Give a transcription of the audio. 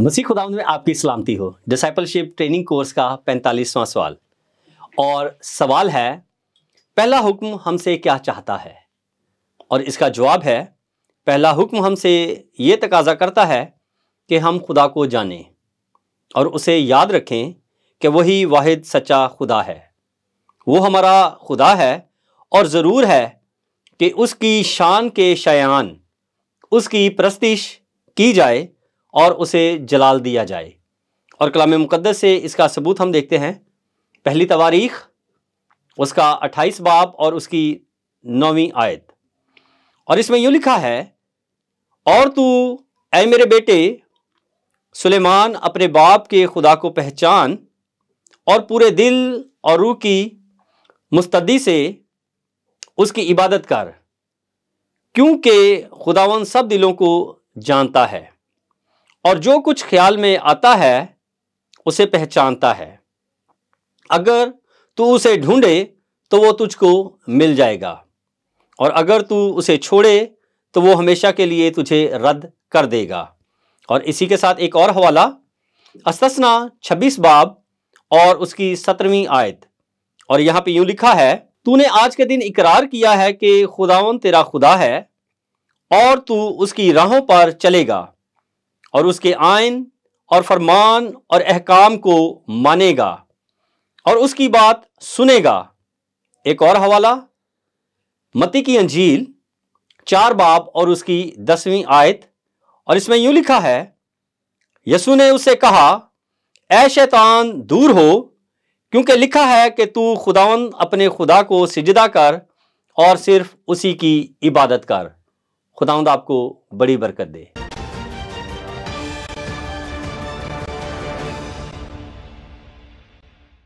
मसीह खुदावंद में आपकी सलामती हो डिसाइपलशिप ट्रेनिंग कोर्स का पैंतालीसवां सवाल और सवाल है पहला हुक्म हमसे क्या चाहता है और इसका जवाब है पहला हुक्म हमसे ये तकाजा करता है कि हम खुदा को जानें और उसे याद रखें कि वही वाहिद सच्चा खुदा है वो हमारा खुदा है और ज़रूर है कि उसकी शान के शयान उसकी प्रस्तिश की जाए और उसे जलाल दिया जाए और कलाम मुकदस से इसका सबूत हम देखते हैं पहली तवारीख उसका अट्ठाईस बाब और उसकी नौवीं आयत और इसमें यूँ लिखा है और तू ऐ मेरे बेटे सुलेमान अपने बाप के खुदा को पहचान और पूरे दिल और रूह की मुस्तदी से उसकी इबादत कर क्योंकि खुदावन सब दिलों को जानता है और जो कुछ ख्याल में आता है उसे पहचानता है अगर तू उसे ढूंढे तो वो तुझको मिल जाएगा और अगर तू उसे छोड़े तो वो हमेशा के लिए तुझे रद्द कर देगा और इसी के साथ एक और हवाला अस्तना छब्बीस बाब और उसकी सत्रहवीं आयत और यहाँ पे यूं लिखा है तूने आज के दिन इकरार किया है कि खुदावन तेरा खुदा है और तू उसकी राहों पर चलेगा और उसके आयन और फरमान और अहकाम को मानेगा और उसकी बात सुनेगा एक और हवाला मती की अंजील चार बाब और उसकी दसवीं आयत और इसमें यूं लिखा है यसु ने उससे कहा ए शैतान दूर हो क्योंकि लिखा है कि तू खुदावन अपने खुदा को सिजदा कर और सिर्फ उसी की इबादत कर खुदावंद आपको बड़ी बरकत दे